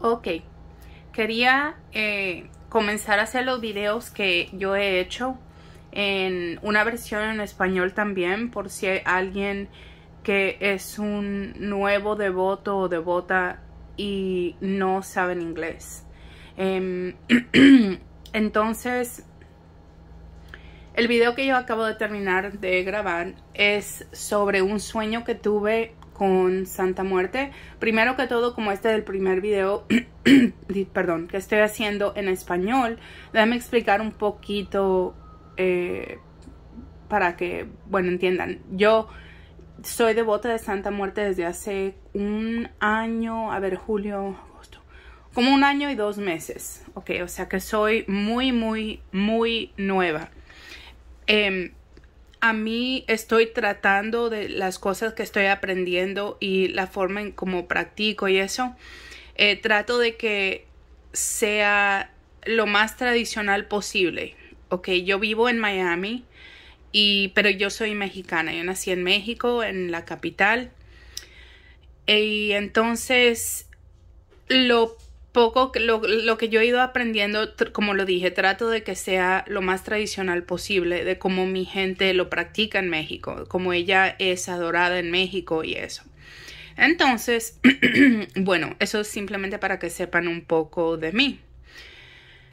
Ok, quería eh, comenzar a hacer los videos que yo he hecho en una versión en español también por si hay alguien que es un nuevo devoto o devota y no sabe inglés. Em, entonces, el video que yo acabo de terminar de grabar es sobre un sueño que tuve con Santa Muerte. Primero que todo, como este es el primer video, perdón, que estoy haciendo en español, déjenme explicar un poquito eh, para que, bueno, entiendan. Yo soy devota de Santa Muerte desde hace un año, a ver, julio, agosto, como un año y dos meses, ok, o sea que soy muy, muy, muy nueva. Em, a mí estoy tratando de las cosas que estoy aprendiendo y la forma en cómo practico y eso. Eh, trato de que sea lo más tradicional posible. Ok, yo vivo en Miami, y, pero yo soy mexicana. Yo nací en México, en la capital. Y entonces lo poco lo, que yo he ido aprendiendo, como lo dije, trato de que sea lo más tradicional posible, de cómo mi gente lo practica en México, como ella es adorada en México y eso. Entonces, bueno, eso es simplemente para que sepan un poco de mí.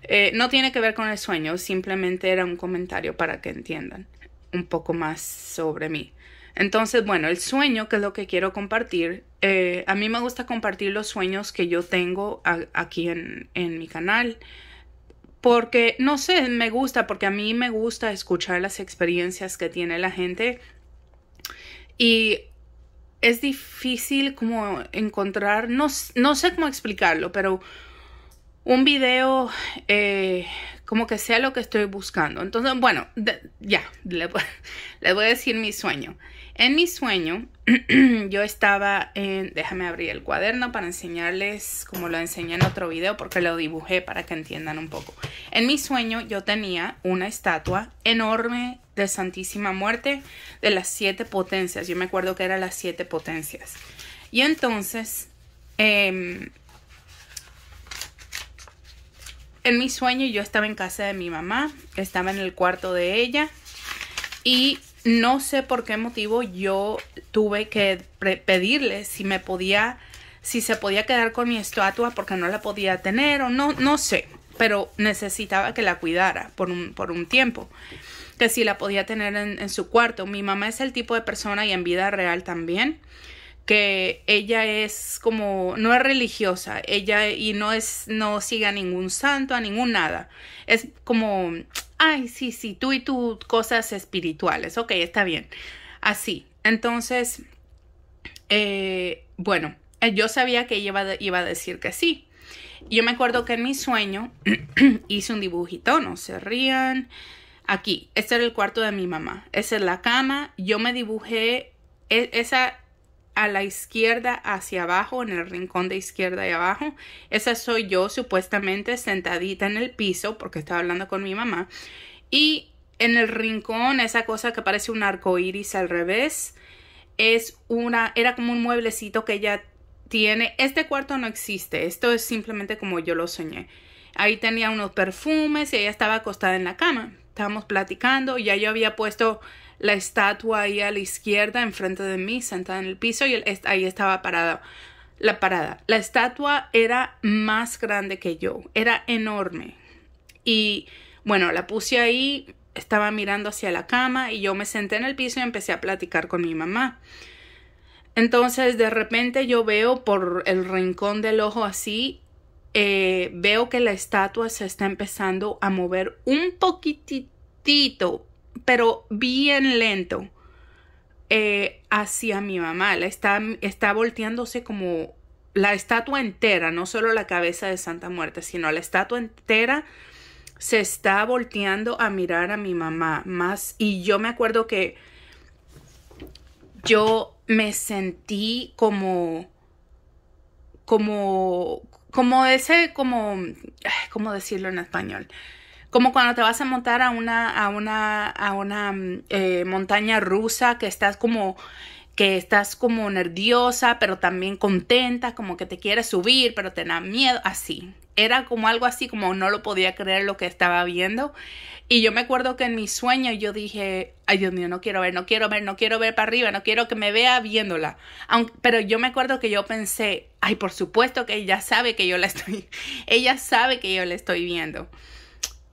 Eh, no tiene que ver con el sueño, simplemente era un comentario para que entiendan un poco más sobre mí. Entonces, bueno, el sueño, que es lo que quiero compartir, eh, a mí me gusta compartir los sueños que yo tengo aquí en, mi canal, porque, no sé, me gusta, porque a mí me gusta escuchar las experiencias que tiene la gente y es difícil como encontrar, no, sé cómo explicarlo, pero un video eh, como que sea lo que estoy buscando. Entonces, bueno, ya, les le voy a decir mi sueño. En mi sueño, yo estaba en... Déjame abrir el cuaderno para enseñarles como lo enseñé en otro video porque lo dibujé para que entiendan un poco. En mi sueño yo tenía una estatua enorme de Santísima Muerte de las siete potencias. Yo me acuerdo que eran las siete potencias. Y entonces, em, en mi sueño yo estaba en casa de mi mamá, estaba en el cuarto de ella y no sé por qué motivo yo tuve que pedirle si me podía, si se podía quedar con mi estatua porque no la podía tener o no, no sé, pero necesitaba que la cuidara por un, por un tiempo, que si la podía tener en, en su cuarto. Mi mamá es el tipo de persona y en vida real también que ella es como no es religiosa, ella y no es no sigue a ningún santo, a ningún nada. Es como, ay, sí, sí, tú y tú, cosas espirituales, ok, está bien. Así. Entonces, eh, bueno, eh, yo sabía que ella iba, iba a decir que sí. Yo me acuerdo que en mi sueño hice un dibujito, no se rían. Aquí, este era el cuarto de mi mamá. Esa es la cama. Yo me dibujé e, esa a la izquierda hacia abajo, en el rincón de izquierda y abajo. Esa soy yo supuestamente sentadita en el piso porque estaba hablando con mi mamá. Y en el rincón, esa cosa que parece un arco iris al revés, es una, era como un mueblecito que ella tiene. Este cuarto no existe, esto es simplemente como yo lo soñé. Ahí tenía unos perfumes y ella estaba acostada en la cama. Estábamos platicando, ya yo había puesto la estatua ahí a la izquierda, enfrente de mí, sentada en el piso, y ahí estaba parada la parada. La estatua era más grande que yo, era enorme. Y bueno, la puse ahí, estaba mirando hacia la cama y yo me senté en el piso y empecé a platicar con mi mamá. Entonces de repente yo veo por el rincón del ojo así, eh, veo que la estatua se está empezando a mover un poquitito, pero bien lento eh, hacia mi mamá. La está, está volteándose como la estatua entera, no solo la cabeza de Santa Muerte, sino la estatua entera se está volteando a mirar a mi mamá más. Y yo me acuerdo que yo me sentí como, como, como ese, como, ¿cómo decirlo en español? como cuando te vas a montar a una, a una, a una mm, eh, montaña rusa que estás como que estás como nerviosa, pero también contenta, como que te quieres subir, pero te da miedo, así. Era como algo así, como no lo podía creer lo que estaba viendo. Y yo me acuerdo que en mi sueño yo dije, ay Dios mío, no quiero ver, no quiero ver, no quiero ver para arriba, no quiero que me vea viéndola. pero yo me acuerdo que yo pensé, ay, por supuesto que ella sabe que yo la estoy, ella sabe que yo la estoy viendo.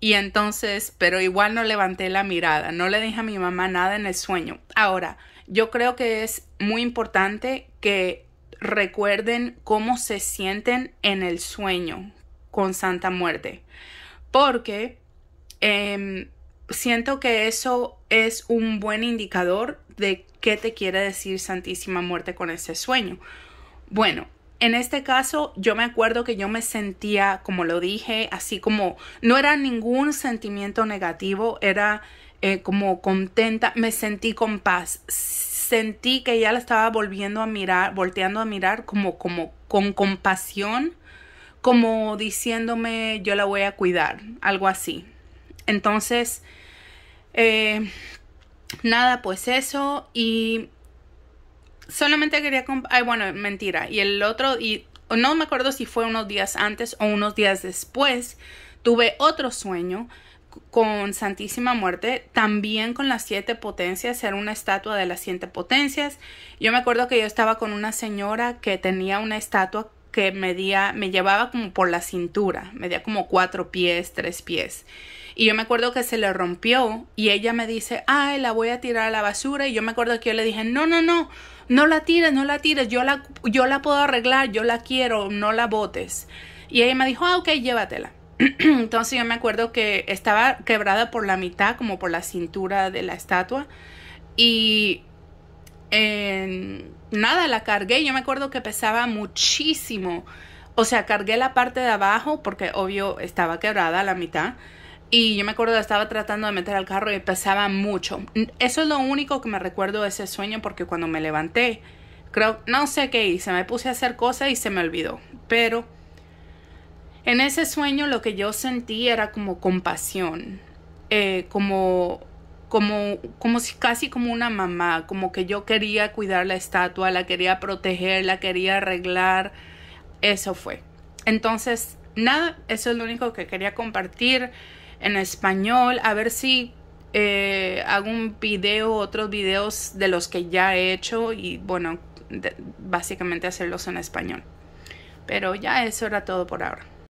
Y entonces, pero igual no levanté la mirada, no le dije a mi mamá nada en el sueño. Ahora, yo creo que es muy importante que recuerden cómo se sienten en el sueño con Santa Muerte, porque em, siento que eso es un buen indicador de qué te quiere decir Santísima Muerte con ese sueño. Bueno, en este caso yo me acuerdo que yo me sentía, como lo dije, así como no era ningún sentimiento negativo, era eh, como contenta, me sentí con paz, sentí que ya la estaba volviendo a mirar, volteando a mirar como, como con compasión, como diciéndome yo la voy a cuidar, algo así. Entonces, eh, nada, pues eso y solamente quería... Ay, bueno, mentira. Y el otro, y no me acuerdo si fue unos días antes o unos días después, tuve otro sueño con Santísima Muerte, también con las siete potencias, era una estatua de las siete potencias. Yo me acuerdo que yo estaba con una señora que tenía una estatua que medía, me llevaba como por la cintura, medía como cuatro pies, tres pies. Y yo me acuerdo que se le rompió y ella me dice, ay, la voy a tirar a la basura. Y yo me acuerdo que yo le dije, no, no, no, no la tires, no la tires, yo la, yo la puedo arreglar, yo la quiero, no la botes. Y ella me dijo, ah, ok, llévatela. Entonces yo me acuerdo que estaba quebrada por la mitad, como por la cintura de la estatua. Y nada, la cargué. Yo me acuerdo que pesaba muchísimo. O sea, cargué la parte de abajo porque obvio estaba quebrada la mitad. Y yo me acuerdo que estaba tratando de meter al carro y pesaba mucho. Eso es lo único que me recuerdo de ese sueño porque cuando me levanté, creo, no sé qué hice, me puse a hacer cosas y se me olvidó. Pero en ese sueño lo que yo sentí era como compasión, eh, como como, como si casi como una mamá, como que yo quería cuidar la estatua, la quería proteger, la quería arreglar. Eso fue. Entonces, nada, eso es lo único que quería compartir en español. A ver si eh, hago un video, otros videos de los que ya he hecho y bueno, básicamente hacerlos en español. Pero ya eso era todo por ahora.